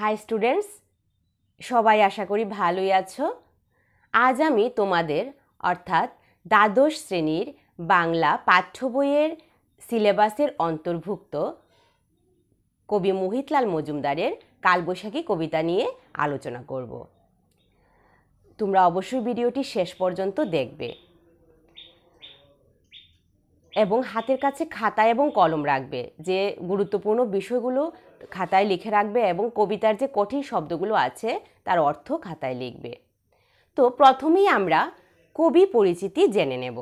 high students সবাই আশা করি ভালোই আছো আজ আমি তোমাদের অর্থাৎ দ্বাদশ শ্রেণীর বাংলা পাঠ্য বইয়ের সিলেবাসের অন্তর্ভুক্ত কবি মোহিতলাল মজুমদারের কালবৈশাখী কবিতা নিয়ে আলোচনা করব তোমরা অবশ্যই ভিডিওটি শেষ পর্যন্ত দেখবে এবং হাতের কাছে খাতা এবং কলম রাখবে যে গুরুত্বপূর্ণ বিষয়গুলো খাতায় লিখে রাখবে এবং কবিতার যে কঠিন শব্দগুলো আছে তার অর্থ খাতায় লিখবে তো প্রথমেই আমরা কবি পরিচিতি জেনে নেব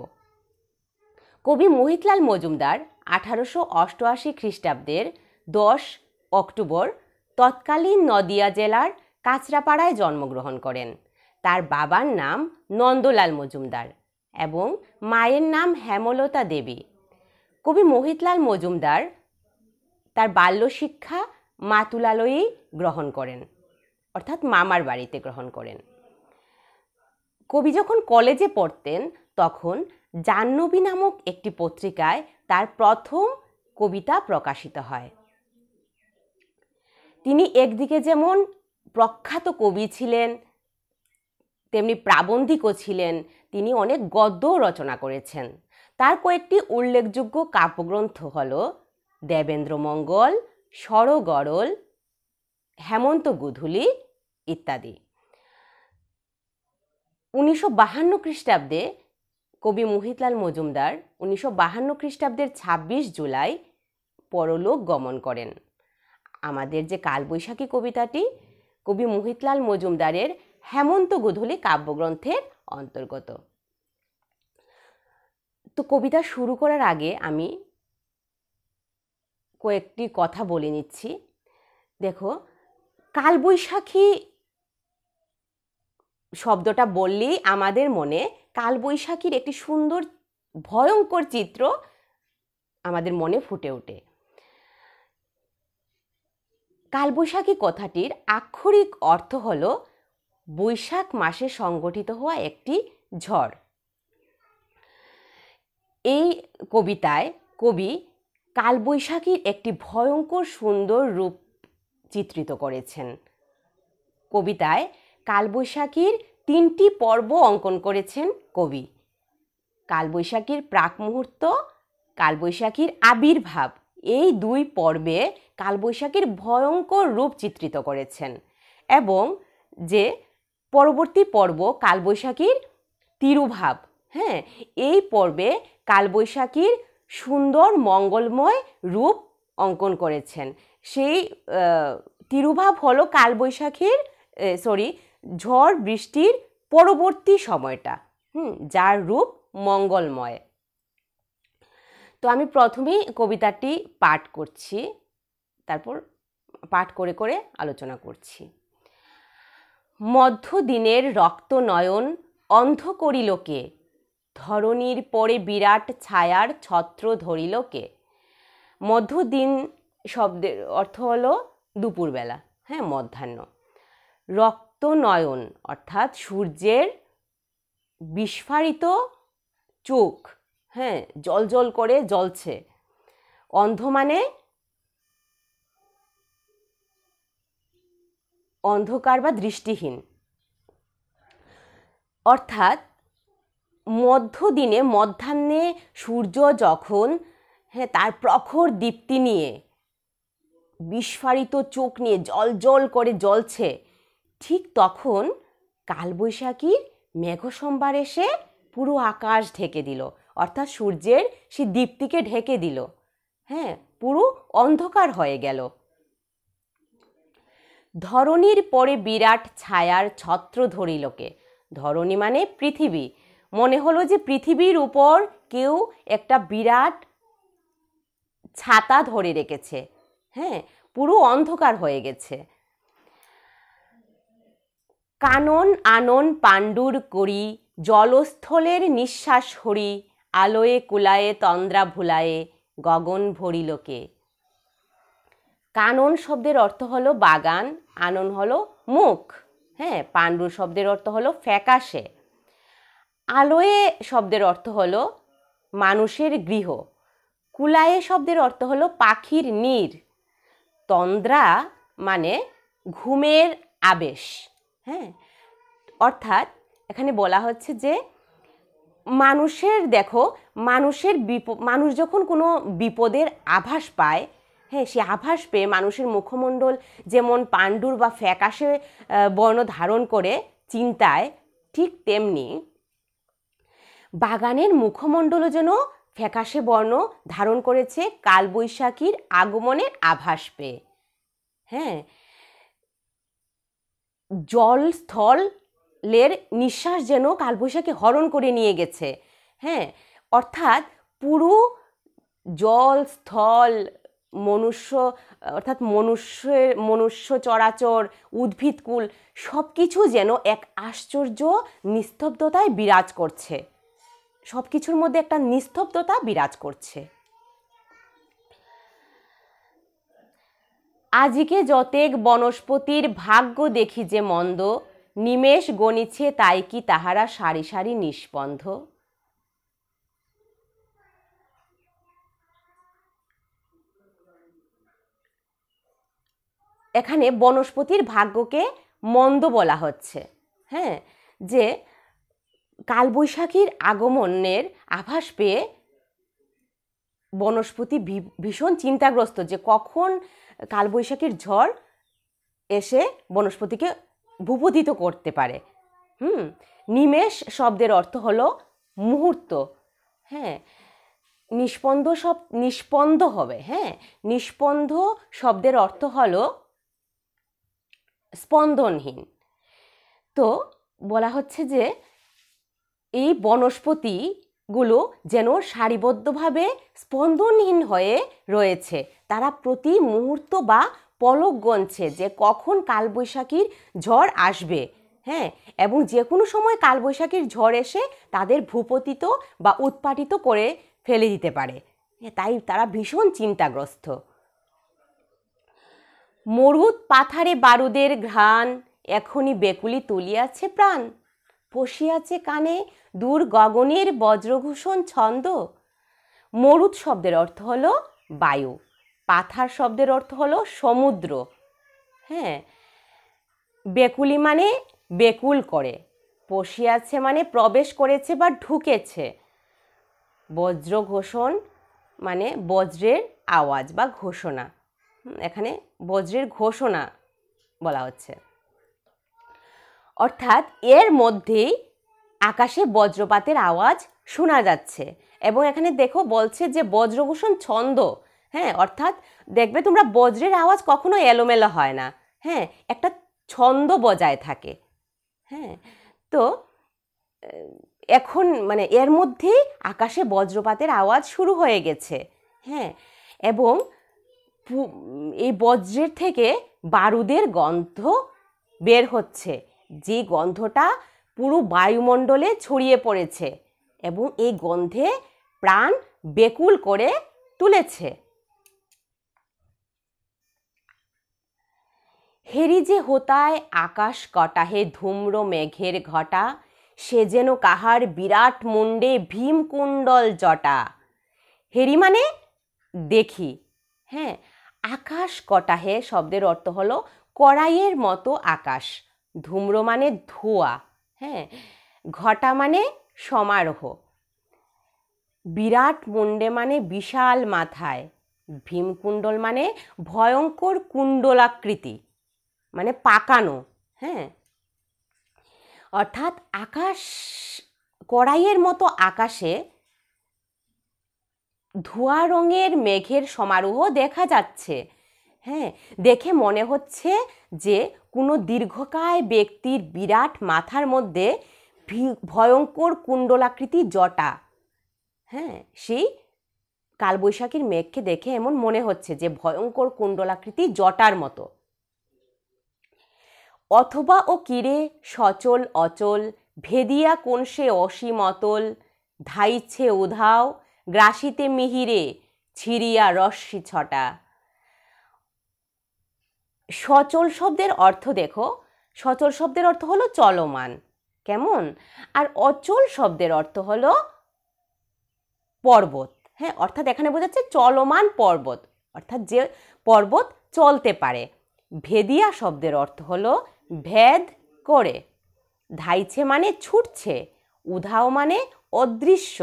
কবি মোহিতলাল মজুমদার আঠারোশো অষ্টআশি খ্রিস্টাব্দের দশ অক্টোবর তৎকালীন নদিয়া জেলার কাঁচরাপাড়ায় জন্মগ্রহণ করেন তার বাবার নাম নন্দলাল মজুমদার এবং মায়ের নাম হেমলতা দেবী কবি মোহিতলাল মজুমদার তার বাল্য শিক্ষা মাতুলালয়েই গ্রহণ করেন অর্থাৎ মামার বাড়িতে গ্রহণ করেন কবি যখন কলেজে পড়তেন তখন জাহ্নবী নামক একটি পত্রিকায় তার প্রথম কবিতা প্রকাশিত হয় তিনি একদিকে যেমন প্রখ্যাত কবি ছিলেন তেমনি প্রাবন্ধিকও ছিলেন তিনি অনেক গদ্যও রচনা করেছেন তার কয়েকটি উল্লেখযোগ্য কাব্যগ্রন্থ হল দেবেন্দ্রমঙ্গল সরগরল হেমন্ত গুধুলি ইত্যাদি উনিশশো বাহান্ন খ্রিস্টাব্দে কবি মোহিতলাল মজুমদার উনিশশো বাহান্ন খ্রিস্টাব্দের ছাব্বিশ জুলাই পরলোক গমন করেন আমাদের যে কালবৈশাখী কবিতাটি কবি মোহিতলাল মজুমদারের হেমন্ত গোধূলি কাব্যগ্রন্থের অন্তর্গত তো কবিতা শুরু করার আগে আমি কয়েকটি কথা বলে নিচ্ছি দেখো কালবৈশাখী শব্দটা বললেই আমাদের মনে কালবৈশাখীর একটি সুন্দর ভয়ঙ্কর চিত্র আমাদের মনে ফুটে ওঠে কালবৈশাখী কথাটির আক্ষরিক অর্থ হলো বৈশাখ মাসে সংগঠিত হওয়া একটি ঝড় এই কবিতায় কবি কালবৈশাখীর একটি ভয়ঙ্কর সুন্দর রূপ চিত্রিত করেছেন কবিতায় কালবৈশাখীর তিনটি পর্ব অঙ্কন করেছেন কবি কালবৈশাখীর প্রাক মুহূর্ত কালবৈশাখীর আবির্ভাব এই দুই পর্বে কালবৈশাখীর ভয়ঙ্কর রূপ চিত্রিত করেছেন এবং যে পরবর্তী পর্ব কালবৈশাখীর তিরুভাব হ্যাঁ এই পর্বে কালবৈশাখীর সুন্দর মঙ্গলময় রূপ অঙ্কন করেছেন সেই তিরুভাব হলো কালবৈশাখীর সরি ঝড় বৃষ্টির পরবর্তী সময়টা হুম যার রূপ মঙ্গলময় তো আমি প্রথমেই কবিতাটি পাঠ করছি তারপর পাঠ করে করে আলোচনা করছি মধ্যদিনের নয়ন অন্ধ করিল কে ধরণীর পরে বিরাট ছায়ার ছত্র ধরিল কে মধ্যদিন শব্দের অর্থ হলো দুপুরবেলা হ্যাঁ মধ্যাহ্ন রক্ত নয়ন অর্থাৎ সূর্যের বিস্ফারিত চোখ হ্যাঁ জল জল করে জ্বলছে অন্ধ মানে অন্ধকার বা দৃষ্টিহীন অর্থাৎ মধ্যদিনে মধ্যাহ্নে সূর্য যখন হ্যাঁ তার প্রখর দীপ্তি নিয়ে বিস্ফারিত চোখ নিয়ে জল জল করে জ্বলছে ঠিক তখন কালবৈশাখীর মেঘসম্বার এসে পুরো আকাশ ঢেকে দিল অর্থাৎ সূর্যের সে দীপ্তিকে ঢেকে দিল হ্যাঁ পুরো অন্ধকার হয়ে গেল ধরণীর পরে বিরাট ছায়ার ছত্র ধরিল কে ধরণী মানে পৃথিবী মনে হলো যে পৃথিবীর উপর কেউ একটা বিরাট ছাতা ধরে রেখেছে হ্যাঁ পুরো অন্ধকার হয়ে গেছে কানন আনন পাণ্ডুর করি জলস্থলের নিঃশ্বাস হরি আলোয়ে কুলায়ে তন্দ্রা ভুলায়ে গগন ভরিলকে কানন শব্দের অর্থ হলো বাগান আনন হলো মুখ হ্যাঁ পাণ্ডু শব্দের অর্থ হলো ফ্যাকাশে আলোয়ে শব্দের অর্থ হলো মানুষের গৃহ কুলায়ে শব্দের অর্থ হলো পাখির নীর তন্দ্রা মানে ঘুমের আবেশ হ্যাঁ অর্থাৎ এখানে বলা হচ্ছে যে মানুষের দেখো মানুষের বিপ মানুষ যখন কোনো বিপদের আভাস পায় হ্যাঁ সে আভাস পেয়ে মানুষের মুখমণ্ডল যেমন পাণ্ডুর বা ফ্যাকাশে বর্ণ ধারণ করে চিন্তায় ঠিক তেমনি বাগানের মুখমণ্ডলও যেন ফ্যাকাশে বর্ণ ধারণ করেছে কালবৈশাখীর আগমনের আভাস পেয়ে হ্যাঁ জল স্থলের নিঃশ্বাস যেন কালবৈশাখী হরণ করে নিয়ে গেছে হ্যাঁ অর্থাৎ পুরো জল স্থল মনুষ্য অর্থাৎ মনুষ্যের মনুষ্য চরাচর উদ্ভিদকুল সব কিছু যেন এক আশ্চর্য নিস্তব্ধতায় বিরাজ করছে সব কিছুর মধ্যে একটা নিস্তব্ধতা বিরাজ করছে আজিকে যতেক বনস্পতির ভাগ্য দেখি যে মন্দ নিমেষ গণিছে তাই কি তাহারা সারি সারি নিষ্পন্ধ এখানে বনস্পতির ভাগ্যকে মন্দ বলা হচ্ছে হ্যাঁ যে কালবৈশাখীর আগমনের আভাস পেয়ে বনস্পতি ভীষণ চিন্তাগ্রস্ত যে কখন কালবৈশাখীর ঝড় এসে বনস্পতিকে ভূপদিত করতে পারে হুম নিমেষ শব্দের অর্থ হলো মুহূর্ত হ্যাঁ নিষ্পন্দ সব নিষ্পন্দ হবে হ্যাঁ নিষ্পন্দ শব্দের অর্থ হলো স্পন্দনহীন তো বলা হচ্ছে যে এই বনস্পতিগুলো যেন সারিবদ্ধভাবে স্পন্দনহীন হয়ে রয়েছে তারা প্রতি মুহূর্ত বা পলক গণছে যে কখন কালবৈশাখীর ঝড় আসবে হ্যাঁ এবং যে কোনো সময় কালবৈশাখীর ঝড় এসে তাদের ভূপতিত বা উৎপাটিত করে ফেলে দিতে পারে তাই তারা ভীষণ চিন্তাগ্রস্ত মরুদ পাথারে বারুদের ঘ্রাণ এখনই বেকুলি তুলিয়াছে প্রাণ পশিয়াছে কানে দূর গগনের বজ্রঘূষণ ছন্দ মরুদ শব্দের অর্থ হলো বায়ু পাথার শব্দের অর্থ হল সমুদ্র হ্যাঁ বেকুলি মানে বেকুল করে পশিয়াছে মানে প্রবেশ করেছে বা ঢুকেছে বজ্র ঘোষণ মানে বজ্রের আওয়াজ বা ঘোষণা এখানে বজ্রের ঘোষণা বলা হচ্ছে অর্থাৎ এর মধ্যেই আকাশে বজ্রপাতের আওয়াজ শোনা যাচ্ছে এবং এখানে দেখো বলছে যে বজ্রভূষণ ছন্দ হ্যাঁ অর্থাৎ দেখবে তোমরা বজ্রের আওয়াজ কখনো এলোমেলো হয় না হ্যাঁ একটা ছন্দ বজায় থাকে হ্যাঁ তো এখন মানে এর মধ্যেই আকাশে বজ্রপাতের আওয়াজ শুরু হয়ে গেছে হ্যাঁ এবং এই বজ্রের থেকে বারুদের গন্ধ বের হচ্ছে যে গন্ধটা পুরো বায়ুমণ্ডলে ছড়িয়ে পড়েছে এবং এই গন্ধে প্রাণ বেকুল করে তুলেছে হেরি যে হোতায় আকাশ কটাহে ধূম্র মেঘের ঘটা সে যেন কাহার বিরাট মুন্ডে ভীমকুণ্ডল জটা হেরি মানে দেখি হ্যাঁ আকাশ কটাহে শব্দের অর্থ হলো কড়াইয়ের মতো আকাশ ধূম্র মানে ধোয়া হ্যাঁ ঘটা মানে সমারোহ বিরাট মুন্ডে মানে বিশাল মাথায় ভীমকুণ্ডল মানে ভয়ঙ্কর কুণ্ডলাকৃতি মানে পাকানো হ্যাঁ অর্থাৎ আকাশ কড়াইয়ের মতো আকাশে ধোয়া রঙের মেঘের সমারোহ দেখা যাচ্ছে হ্যাঁ দেখে মনে হচ্ছে যে কোনো দীর্ঘকায় ব্যক্তির বিরাট মাথার মধ্যে ভয়ঙ্কর কুণ্ডলাকৃতি জটা হ্যাঁ সেই কালবৈশাখীর মেঘকে দেখে এমন মনে হচ্ছে যে ভয়ঙ্কর কুণ্ডলাকৃতি জটার মতো অথবা ও কিরে সচল অচল ভেদিয়া কোন সে অসীম অতল ধাইছে উধাও গ্রাসিতে মিহিরে ছিড়িয়া রস্মি ছটা সচল শব্দের অর্থ দেখো সচল শব্দের অর্থ হলো চলমান কেমন আর অচল শব্দের অর্থ হলো পর্বত হ্যাঁ অর্থাৎ এখানে বোঝাচ্ছে চলমান পর্বত অর্থাৎ যে পর্বত চলতে পারে ভেদিয়া শব্দের অর্থ হলো ভেদ করে ধাইছে মানে ছুটছে উধাও মানে অদৃশ্য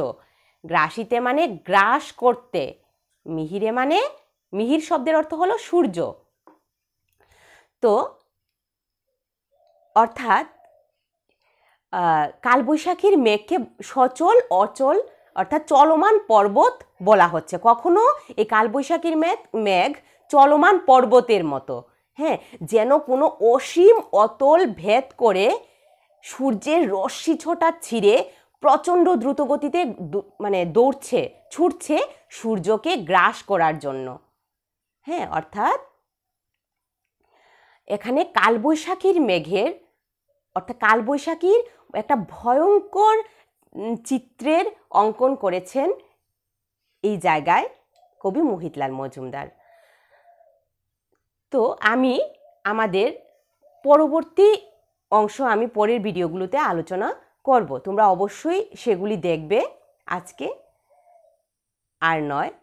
গ্রাসিতে মানে গ্রাস করতে মিহিরে মানে মিহির শব্দের অর্থ হলো সূর্য তো অর্থাৎ কালবৈশাখীর মেঘকে সচল অচল অর্থাৎ চলমান পর্বত বলা হচ্ছে কখনো এই কালবৈশাখীর মেঘ মেঘ চলমান পর্বতের মতো হ্যাঁ যেন কোনো অসীম অতল ভেদ করে সূর্যের রশ্মি ছোটা ছিঁড়ে প্রচণ্ড দ্রুতগতিতে মানে দৌড়ছে ছুটছে সূর্যকে গ্রাস করার জন্য হ্যাঁ অর্থাৎ এখানে কালবৈশাখীর মেঘের অর্থাৎ কালবৈশাখীর একটা ভয়ঙ্কর চিত্রের অঙ্কন করেছেন এই জায়গায় কবি মোহিতলাল মজুমদার তো আমি আমাদের পরবর্তী অংশ আমি পরের ভিডিওগুলোতে আলোচনা করব তোমরা অবশ্যই সেগুলি দেখবে আজকে আর নয়